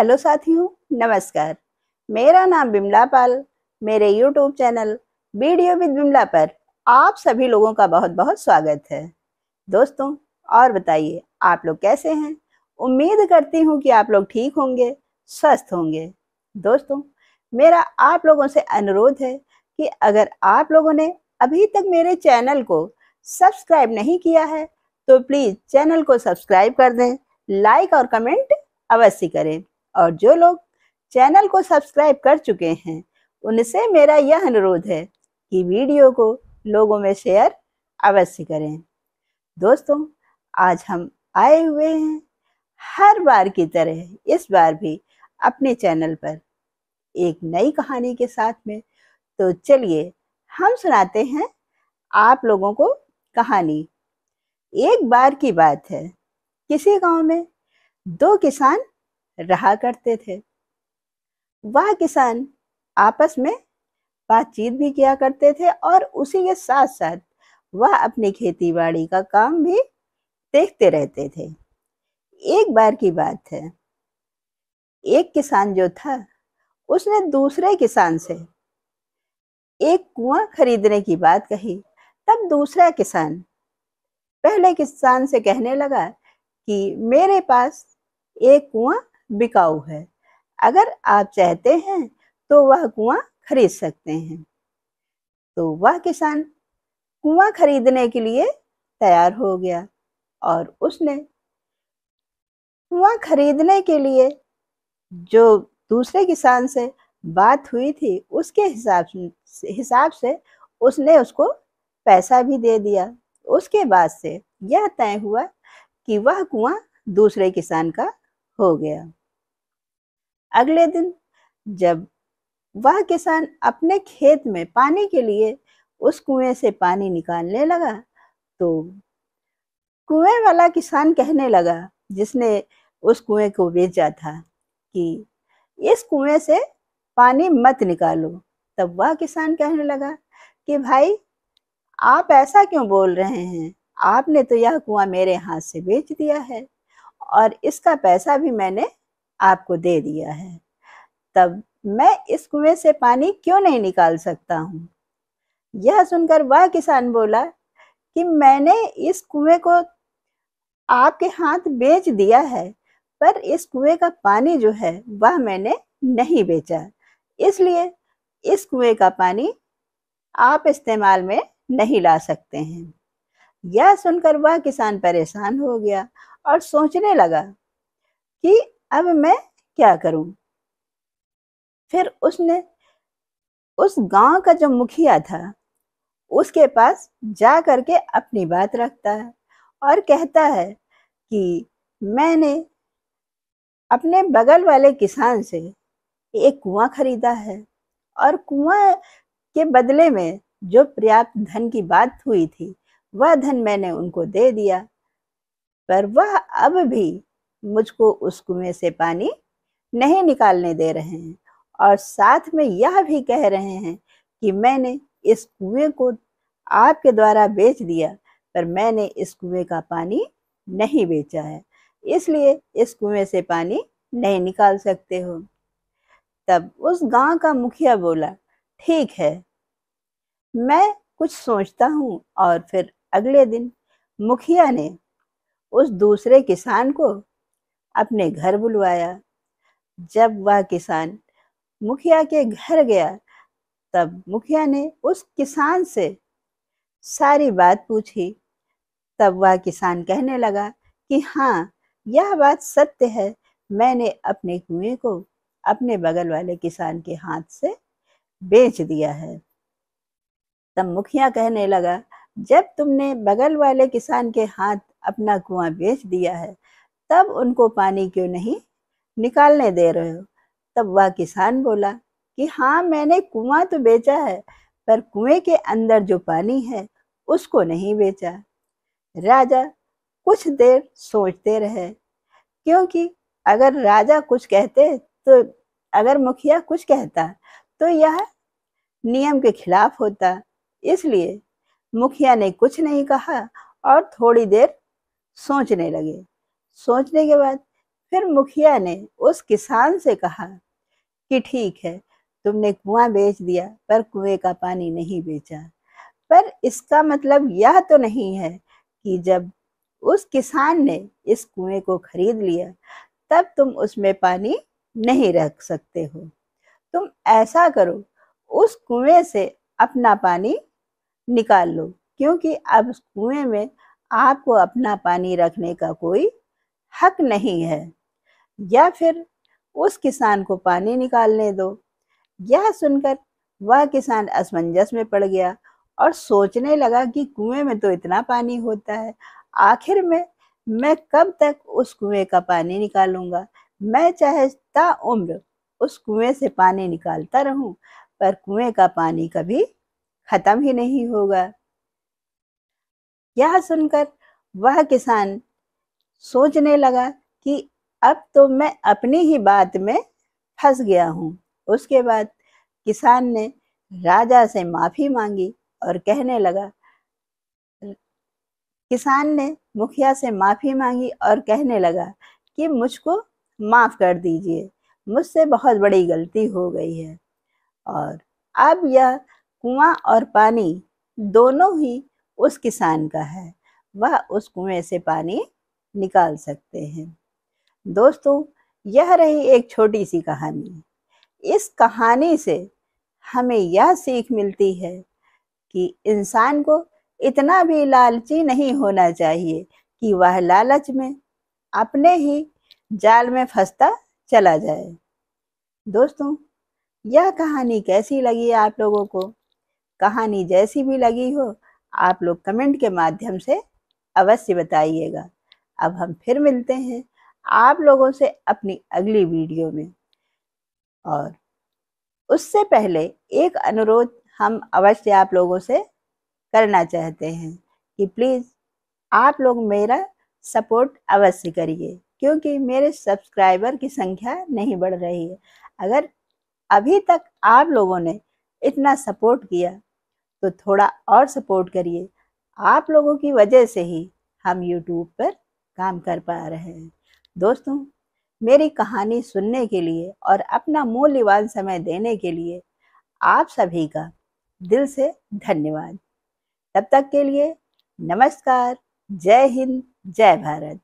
hello साथियों नमस्कार मेरा नाम बिमला पाल मेरे YouTube channel video with Bimla पर आप सभी लोगों का बहुत बहुत स्वागत है दोस्तों और बताइए आप लोग कैसे हैं उम्मीद करती हूँ कि आप लोग ठीक होंगे स्वस्थ होंगे दोस्तों मेरा आप लोगों से अनुरोध है कि अगर आप लोगों ने अभी तक मेरे चैनल को सब्सक्राइब नहीं किया है तो प्लीज़ चैनल को सब्सक्राइब कर दें लाइक और कमेंट अवश्य करें और जो लोग चैनल को सब्सक्राइब कर चुके हैं उनसे मेरा यह अनुरोध है कि वीडियो को लोगों में शेयर अवश्य करें दोस्तों आज हम आए हुए हैं हर बार की तरह इस बार भी अपने चैनल पर एक नई कहानी के साथ में तो चलिए हम सुनाते हैं आप लोगों को कहानी एक बार की बात है किसी गांव में दो किसान रहा करते थे वह किसान आपस में बातचीत भी किया करते थे और उसी के साथ साथ वह अपनी खेती बाड़ी का काम भी देखते रहते थे एक बार की बात है एक किसान जो था उसने दूसरे किसान से एक कुआं खरीदने की बात कही तब दूसरा किसान पहले किसान से कहने लगा कि मेरे पास एक कुआं बिकाऊ है अगर आप चाहते हैं तो वह कुआं खरीद सकते हैं तो वह किसान कुआं खरीदने के लिए तैयार हो गया और उसने कुआं खरीदने के लिए जो दूसरे किसान से बात हुई थी उसके हिसाब से हिसाब से उसने उसको पैसा भी दे दिया उसके बाद से यह तय हुआ कि वह कुआं दूसरे किसान का हो गया अगले दिन जब वह किसान अपने खेत में पानी के लिए उस कुएं से पानी निकालने लगा तो कुएं वाला किसान कहने लगा जिसने उस कुएं को बेचा था कि इस कुएं से पानी मत निकालो तब वह किसान कहने लगा कि भाई आप ऐसा क्यों बोल रहे हैं आपने तो यह कुआं मेरे हाथ से बेच दिया है और इसका पैसा भी मैंने आपको दे दिया है तब मैं इस कुएं से पानी क्यों नहीं निकाल सकता हूँ यह सुनकर वह किसान बोला कि मैंने इस कुएं को आपके हाथ बेच दिया है पर इस कुएं का पानी जो है वह मैंने नहीं बेचा इसलिए इस कुएं का पानी आप इस्तेमाल में नहीं ला सकते हैं यह सुनकर वह किसान परेशान हो गया और सोचने लगा कि अब मैं क्या करूं फिर उसने उस गांव का जो मुखिया था उसके पास जा करके अपनी बात रखता है और कहता है कि मैंने अपने बगल वाले किसान से एक कुआं खरीदा है और कुआं के बदले में जो पर्याप्त धन की बात हुई थी वह धन मैंने उनको दे दिया पर वह अब भी मुझको उस कुएं से पानी नहीं निकालने दे रहे हैं और साथ में यह भी कह रहे हैं कि मैंने इस कुएं को आपके द्वारा बेच दिया पर मैंने इस कुएं का पानी नहीं बेचा है इसलिए इस कुएं से पानी नहीं निकाल सकते हो तब उस गांव का मुखिया बोला ठीक है मैं कुछ सोचता हूँ और फिर अगले दिन मुखिया ने उस दूसरे किसान को अपने घर बुलवाया जब वह किसान मुखिया के घर गया तब मुखिया ने उस किसान से सारी बात पूछी तब वह किसान कहने लगा कि हाँ यह बात सत्य है मैंने अपने कुएं को अपने बगल वाले किसान के हाथ से बेच दिया है तब मुखिया कहने लगा जब तुमने बगल वाले किसान के हाथ अपना कुआं बेच दिया है तब उनको पानी क्यों नहीं निकालने दे रहे हो तब वह किसान बोला कि हाँ मैंने कुआं तो बेचा है पर कुएं के अंदर जो पानी है उसको नहीं बेचा राजा कुछ देर सोचते रहे क्योंकि अगर राजा कुछ कहते तो अगर मुखिया कुछ कहता तो यह नियम के खिलाफ होता इसलिए मुखिया ने कुछ नहीं कहा और थोड़ी देर सोचने लगे सोचने के बाद फिर मुखिया ने उस किसान से कहा कि ठीक है तुमने कुआं बेच दिया पर कुएं का पानी नहीं बेचा पर इसका मतलब यह तो नहीं है कि जब उस किसान ने इस कुएं को खरीद लिया तब तुम उसमें पानी नहीं रख सकते हो तुम ऐसा करो उस कुएं से अपना पानी निकाल लो क्योंकि अब कुएं में आपको अपना पानी रखने का कोई हक नहीं है या फिर उस किसान को पानी निकालने दो यह सुनकर वह किसान असमंजस में पड़ गया और सोचने लगा कि कुएं में तो इतना पानी होता है आखिर में मैं कब तक उस कुएं का पानी निकालूंगा मैं चाहे ता उम्र उस कुएं से पानी निकालता रहूं पर कुएं का पानी कभी खत्म ही नहीं होगा यह सुनकर वह किसान सोचने लगा कि अब तो मैं अपनी ही बात में फंस गया हूँ उसके बाद किसान ने राजा से माफ़ी मांगी और कहने लगा किसान ने मुखिया से माफ़ी मांगी और कहने लगा कि मुझको माफ़ कर दीजिए मुझसे बहुत बड़ी गलती हो गई है और अब यह कुआं और पानी दोनों ही उस किसान का है वह उस कुएं से पानी निकाल सकते हैं दोस्तों यह रही एक छोटी सी कहानी इस कहानी से हमें यह सीख मिलती है कि इंसान को इतना भी लालची नहीं होना चाहिए कि वह लालच में अपने ही जाल में फंसता चला जाए दोस्तों यह कहानी कैसी लगी आप लोगों को कहानी जैसी भी लगी हो आप लोग कमेंट के माध्यम से अवश्य बताइएगा अब हम फिर मिलते हैं आप लोगों से अपनी अगली वीडियो में और उससे पहले एक अनुरोध हम अवश्य आप लोगों से करना चाहते हैं कि प्लीज़ आप लोग मेरा सपोर्ट अवश्य करिए क्योंकि मेरे सब्सक्राइबर की संख्या नहीं बढ़ रही है अगर अभी तक आप लोगों ने इतना सपोर्ट किया तो थोड़ा और सपोर्ट करिए आप लोगों की वजह से ही हम यूट्यूब पर काम कर पा रहे हैं दोस्तों मेरी कहानी सुनने के लिए और अपना मूल्यवान समय देने के लिए आप सभी का दिल से धन्यवाद तब तक के लिए नमस्कार जय हिंद जय भारत